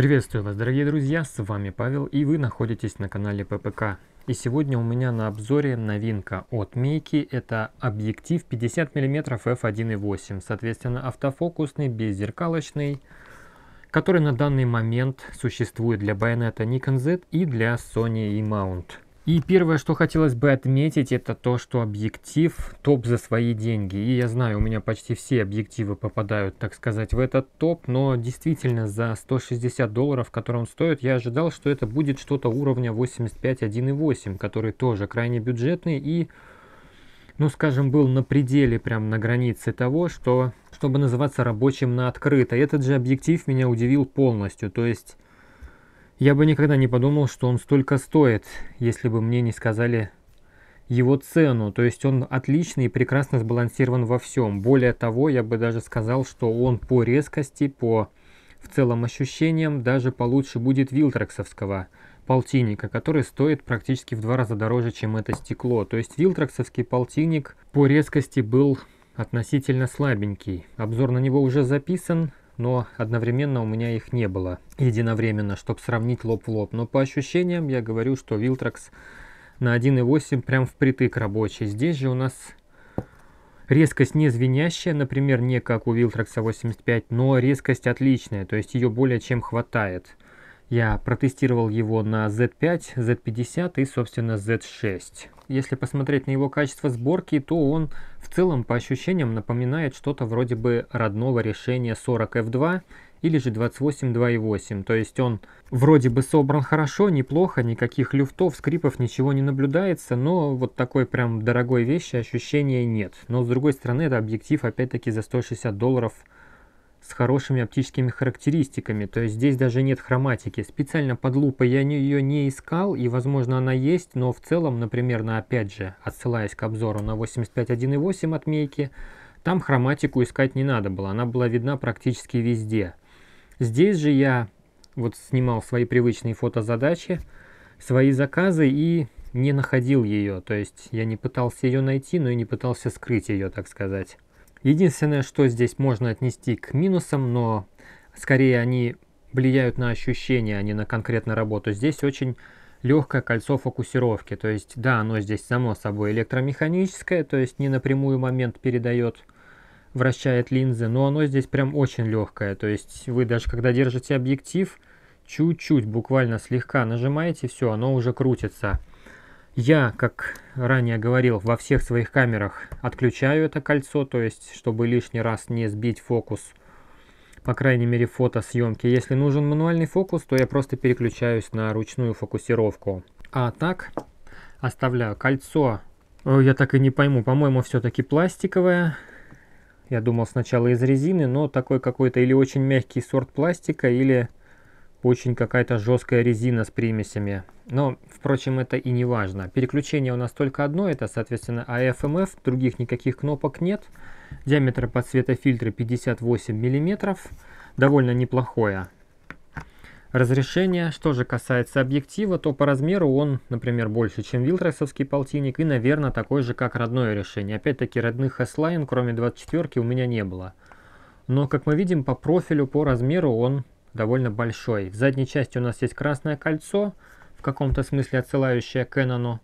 Приветствую вас, дорогие друзья, с вами Павел, и вы находитесь на канале ППК. И сегодня у меня на обзоре новинка от Мейки, это объектив 50 мм f1.8, соответственно автофокусный, беззеркалочный, который на данный момент существует для байонета Nikon Z и для Sony E-Mount. И первое, что хотелось бы отметить, это то, что объектив топ за свои деньги. И я знаю, у меня почти все объективы попадают, так сказать, в этот топ, но действительно за 160 долларов, который он стоит, я ожидал, что это будет что-то уровня 85.1.8, который тоже крайне бюджетный и ну, скажем, был на пределе, прям на границе того, что, чтобы называться рабочим на открыто. Этот же объектив меня удивил полностью, то есть я бы никогда не подумал, что он столько стоит, если бы мне не сказали его цену. То есть он отличный и прекрасно сбалансирован во всем. Более того, я бы даже сказал, что он по резкости, по в целом ощущениям даже получше будет Вилтрексовского полтинника, который стоит практически в два раза дороже, чем это стекло. То есть Вилтрексовский полтинник по резкости был относительно слабенький. Обзор на него уже записан, но одновременно у меня их не было единовременно, чтобы сравнить лоб в лоб. Но по ощущениям я говорю, что Viltrax на 1.8 прям впритык рабочий. Здесь же у нас резкость не звенящая, например, не как у Viltrax 85, но резкость отличная, то есть ее более чем хватает. Я протестировал его на Z5, Z50 и, собственно, Z6. Если посмотреть на его качество сборки, то он в целом, по ощущениям, напоминает что-то вроде бы родного решения 40F2 или же 28.2.8. То есть он вроде бы собран хорошо, неплохо, никаких люфтов, скрипов, ничего не наблюдается, но вот такой прям дорогой вещи ощущения нет. Но с другой стороны, это объектив опять-таки за 160 долларов – с хорошими оптическими характеристиками, то есть здесь даже нет хроматики. Специально под лупой я не ее не искал, и возможно она есть, но в целом, например, на опять же, отсылаясь к обзору на 85.1.8 отмейки, там хроматику искать не надо было, она была видна практически везде. Здесь же я вот снимал свои привычные фотозадачи, свои заказы и не находил ее, то есть я не пытался ее найти, но и не пытался скрыть ее, так сказать. Единственное, что здесь можно отнести к минусам, но скорее они влияют на ощущения, а не на конкретно работу. Здесь очень легкое кольцо фокусировки. То есть, да, оно здесь само собой электромеханическое, то есть не напрямую момент передает, вращает линзы, но оно здесь прям очень легкое. То есть вы даже когда держите объектив, чуть-чуть, буквально слегка нажимаете, все, оно уже крутится. Я, как ранее говорил, во всех своих камерах отключаю это кольцо, то есть, чтобы лишний раз не сбить фокус, по крайней мере, фотосъемки. Если нужен мануальный фокус, то я просто переключаюсь на ручную фокусировку. А так, оставляю кольцо. Я так и не пойму, по-моему, все-таки пластиковое. Я думал сначала из резины, но такой какой-то или очень мягкий сорт пластика, или очень какая-то жесткая резина с примесями. Но, впрочем, это и не важно. Переключение у нас только одно, это, соответственно, AFMF, а других никаких кнопок нет. Диаметр подсвета фильтра 58 мм, довольно неплохое. Разрешение, что же касается объектива, то по размеру он, например, больше, чем вилтресовский полтинник и, наверное, такой же, как родное решение. Опять-таки, родных S-Line, кроме 24 у меня не было. Но, как мы видим, по профилю, по размеру он довольно большой. В задней части у нас есть красное кольцо, в каком-то смысле отсылающее к Canon.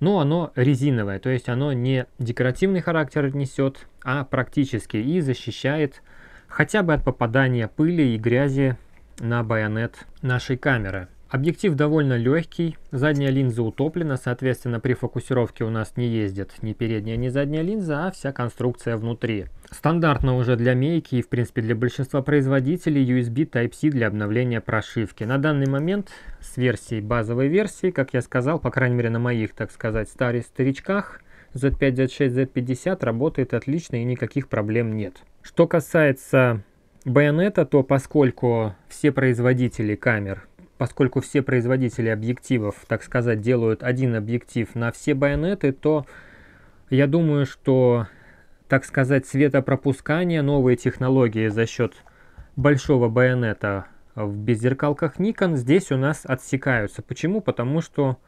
Но оно резиновое, то есть оно не декоративный характер несет, а практически и защищает хотя бы от попадания пыли и грязи на байонет нашей камеры. Объектив довольно легкий, задняя линза утоплена, соответственно при фокусировке у нас не ездит ни передняя, ни задняя линза, а вся конструкция внутри. Стандартно уже для мейки и в принципе для большинства производителей USB Type-C для обновления прошивки. На данный момент с версией базовой версии, как я сказал, по крайней мере на моих, так сказать, старых старичках, Z5, Z6, Z50 работает отлично и никаких проблем нет. Что касается байонета, то поскольку все производители камер поскольку все производители объективов, так сказать, делают один объектив на все байонеты, то я думаю, что, так сказать, светопропускание, новые технологии за счет большого байонета в беззеркалках Nikon здесь у нас отсекаются. Почему? Потому что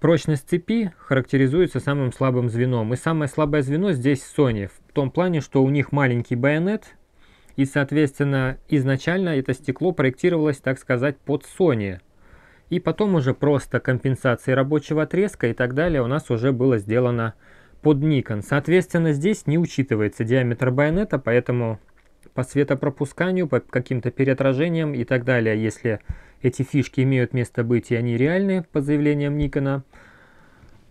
прочность цепи характеризуется самым слабым звеном. И самое слабое звено здесь Sony, в том плане, что у них маленький байонет, и, соответственно, изначально это стекло проектировалось, так сказать, под Sony. И потом уже просто компенсации рабочего отрезка и так далее у нас уже было сделано под Nikon. Соответственно, здесь не учитывается диаметр байонета, поэтому по светопропусканию, по каким-то переотражениям и так далее, если эти фишки имеют место быть и они реальны, по заявлениям Никона,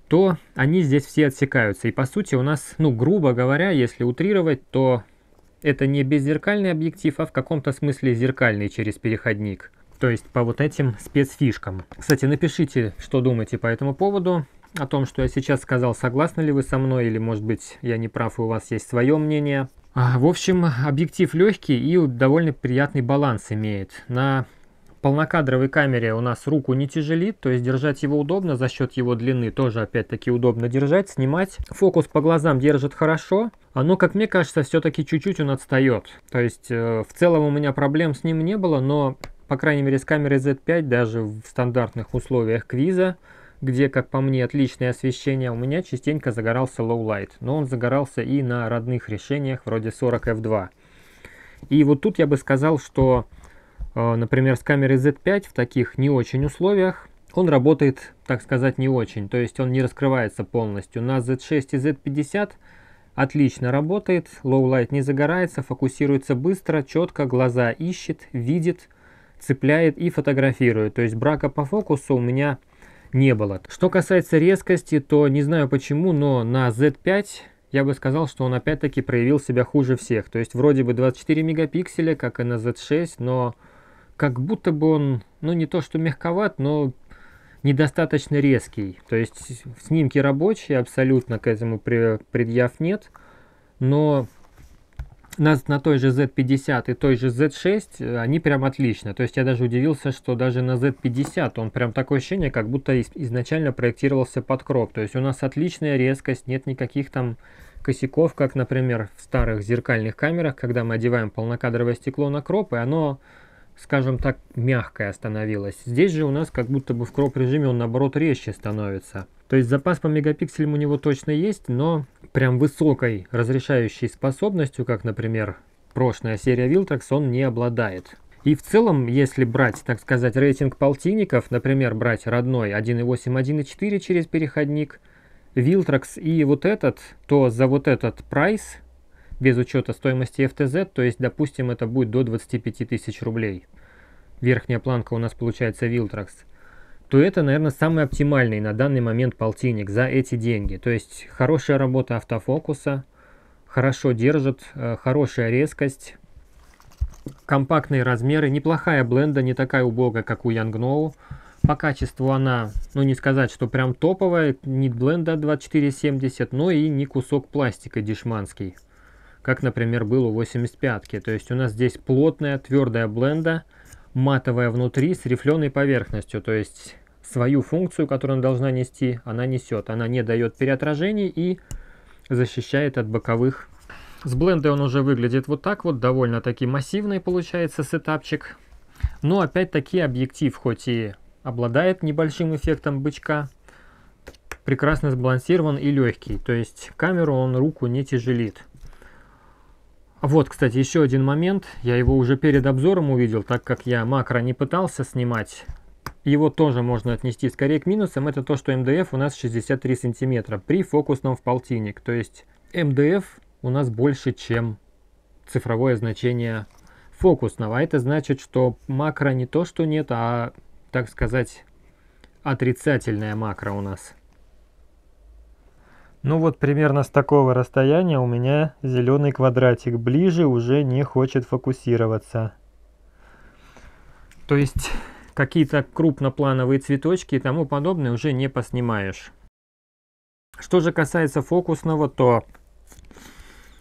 то они здесь все отсекаются. И по сути у нас, ну грубо говоря, если утрировать, то это не беззеркальный объектив, а в каком-то смысле зеркальный через переходник. То есть по вот этим спецфишкам. Кстати, напишите, что думаете по этому поводу о том, что я сейчас сказал, согласны ли вы со мной, или, может быть, я не прав, и у вас есть свое мнение. А, в общем, объектив легкий и довольно приятный баланс имеет. На полнокадровой камере у нас руку не тяжелит, то есть держать его удобно за счет его длины, тоже опять-таки удобно держать, снимать. Фокус по глазам держит хорошо, оно как мне кажется, все-таки чуть-чуть он отстает. То есть э, в целом у меня проблем с ним не было, но, по крайней мере, с камерой Z5 даже в стандартных условиях квиза где, как по мне, отличное освещение, у меня частенько загорался low light, но он загорался и на родных решениях вроде 40 f2. И вот тут я бы сказал, что Э, например, с камеры Z5 в таких не очень условиях он работает, так сказать, не очень, то есть он не раскрывается полностью. На Z6 и Z50 отлично работает, low light не загорается, фокусируется быстро, четко, глаза ищет, видит, цепляет и фотографирует. То есть брака по фокусу у меня не было. Что касается резкости, то не знаю почему, но на Z5 я бы сказал, что он опять-таки проявил себя хуже всех. То есть вроде бы 24 мегапикселя, как и на Z6, но как будто бы он, ну не то что мягковат, но недостаточно резкий. То есть снимки рабочие, абсолютно к этому предъяв нет. Но на, на той же Z50 и той же Z6 э, они прям отлично. То есть я даже удивился, что даже на Z50 он прям такое ощущение, как будто из, изначально проектировался под кроп. То есть у нас отличная резкость, нет никаких там косяков, как, например, в старых зеркальных камерах, когда мы одеваем полнокадровое стекло на кроп, и оно скажем так, мягкая становилась. Здесь же у нас как будто бы в кроп-режиме он наоборот резче становится. То есть запас по мегапикселям у него точно есть, но прям высокой разрешающей способностью, как, например, прошлая серия Viltrax, он не обладает. И в целом, если брать, так сказать, рейтинг полтинников, например, брать родной 1.8, 1.4 через переходник, Viltrax и вот этот, то за вот этот прайс без учета стоимости FTZ, то есть, допустим, это будет до 25 тысяч рублей. Верхняя планка у нас получается Вилтракс то это, наверное, самый оптимальный на данный момент полтинник за эти деньги. То есть хорошая работа автофокуса, хорошо держит, э, хорошая резкость, компактные размеры, неплохая бленда, не такая убогая, как у Янгноу. По качеству она, ну не сказать, что прям топовая, не бленда 2470, но и не кусок пластика дешманский как, например, был у 85-ки. То есть у нас здесь плотная, твердая бленда, матовая внутри с рифленой поверхностью. То есть свою функцию, которую она должна нести, она несет. Она не дает переотражений и защищает от боковых. С бленда он уже выглядит вот так вот, довольно-таки массивный получается сетапчик. Но опять-таки объектив, хоть и обладает небольшим эффектом бычка, прекрасно сбалансирован и легкий. То есть камеру он руку не тяжелит. Вот, кстати, еще один момент. Я его уже перед обзором увидел, так как я макро не пытался снимать. Его тоже можно отнести скорее к минусам. Это то, что МДФ у нас 63 сантиметра при фокусном в полтинник. То есть МДФ у нас больше, чем цифровое значение фокусного. А это значит, что макро не то, что нет, а, так сказать, отрицательная макро у нас. Ну вот примерно с такого расстояния у меня зеленый квадратик ближе уже не хочет фокусироваться. То есть какие-то крупноплановые цветочки и тому подобное уже не поснимаешь. Что же касается фокусного, то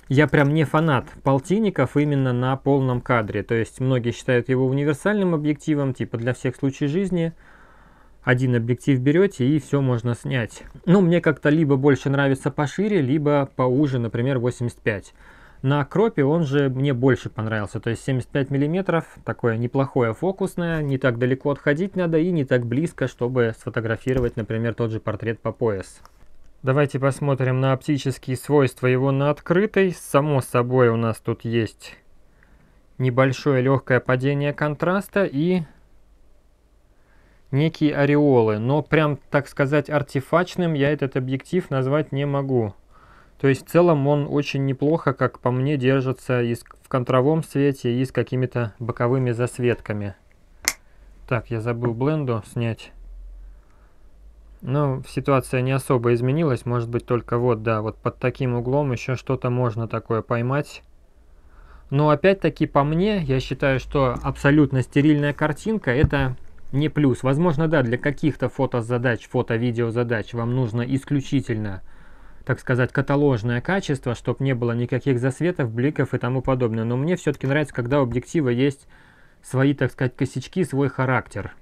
я прям не фанат полтинников именно на полном кадре. То есть многие считают его универсальным объективом, типа для всех случаев жизни – один объектив берете и все можно снять. Ну, мне как-то либо больше нравится пошире, либо поуже, например, 85. На кропе он же мне больше понравился, то есть 75 миллиметров такое неплохое фокусное, не так далеко отходить надо и не так близко, чтобы сфотографировать, например, тот же портрет по пояс. Давайте посмотрим на оптические свойства его на открытой. Само собой у нас тут есть небольшое легкое падение контраста и некие ореолы, но прям, так сказать, артефачным я этот объектив назвать не могу. То есть в целом он очень неплохо, как по мне, держится и в контровом свете, и с какими-то боковыми засветками. Так, я забыл бленду снять. Ну, ситуация не особо изменилась, может быть только вот, да, вот под таким углом еще что-то можно такое поймать. Но опять-таки по мне, я считаю, что абсолютно стерильная картинка это не плюс. Возможно, да, для каких-то фотозадач, фото-видео задач вам нужно исключительно, так сказать, каталожное качество, чтобы не было никаких засветов, бликов и тому подобное. Но мне все-таки нравится, когда у объектива есть свои, так сказать, косячки, свой характер.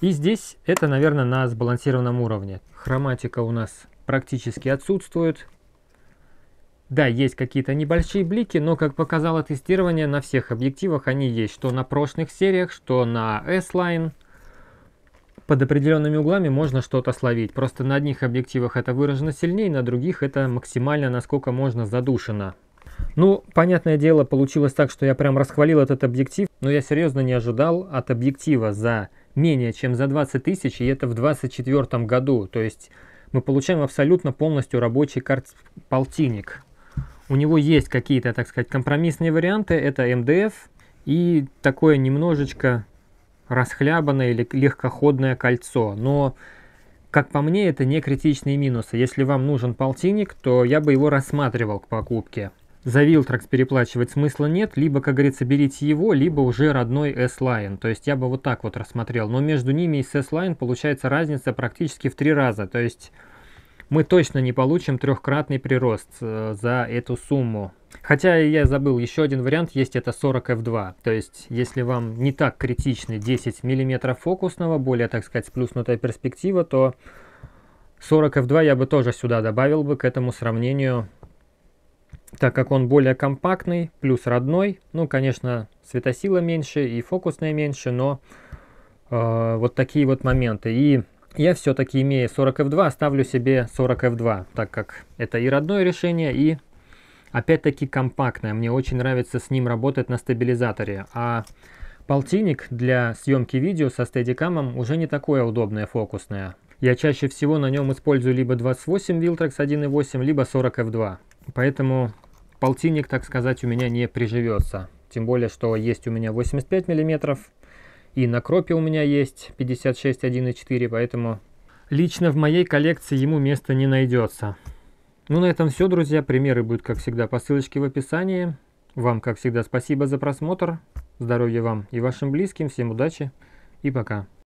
И здесь это, наверное, на сбалансированном уровне. Хроматика у нас практически отсутствует. Да, есть какие-то небольшие блики, но, как показало тестирование, на всех объективах они есть, что на прошлых сериях, что на S-Line. Под определенными углами можно что-то словить, просто на одних объективах это выражено сильнее, на других это максимально, насколько можно, задушено. Ну, понятное дело, получилось так, что я прям расхвалил этот объектив, но я серьезно не ожидал от объектива за менее чем за 20 тысяч, и это в 2024 году, то есть мы получаем абсолютно полностью рабочий карт полтинник. У него есть какие-то, так сказать, компромиссные варианты. Это МДФ и такое немножечко расхлябанное или легкоходное кольцо. Но, как по мне, это не критичные минусы. Если вам нужен полтинник, то я бы его рассматривал к покупке. За Вилтракс переплачивать смысла нет, либо, как говорится, берите его, либо уже родной S-Line. То есть я бы вот так вот рассмотрел. Но между ними и с S-Line получается разница практически в три раза. То есть мы точно не получим трехкратный прирост э, за эту сумму. Хотя я забыл, еще один вариант есть, это 40F2. То есть, если вам не так критичны 10 мм фокусного, более, так сказать, сплюснутая перспектива, то 40F2 я бы тоже сюда добавил бы к этому сравнению, так как он более компактный, плюс родной. Ну, конечно, светосила меньше и фокусная меньше, но э, вот такие вот моменты. И я все-таки, имея 40F2, оставлю себе 40F2, так как это и родное решение, и опять-таки компактное. Мне очень нравится с ним работать на стабилизаторе. А полтинник для съемки видео со стедикамом уже не такое удобное фокусное. Я чаще всего на нем использую либо 28 Viltrax 1.8, либо 40F2. Поэтому полтинник, так сказать, у меня не приживется. Тем более, что есть у меня 85 миллиметров и на кропе у меня есть 56 1.4, поэтому лично в моей коллекции ему места не найдется. Ну на этом все, друзья. Примеры будут, как всегда, по ссылочке в описании. Вам, как всегда, спасибо за просмотр. Здоровья вам и вашим близким. Всем удачи и пока.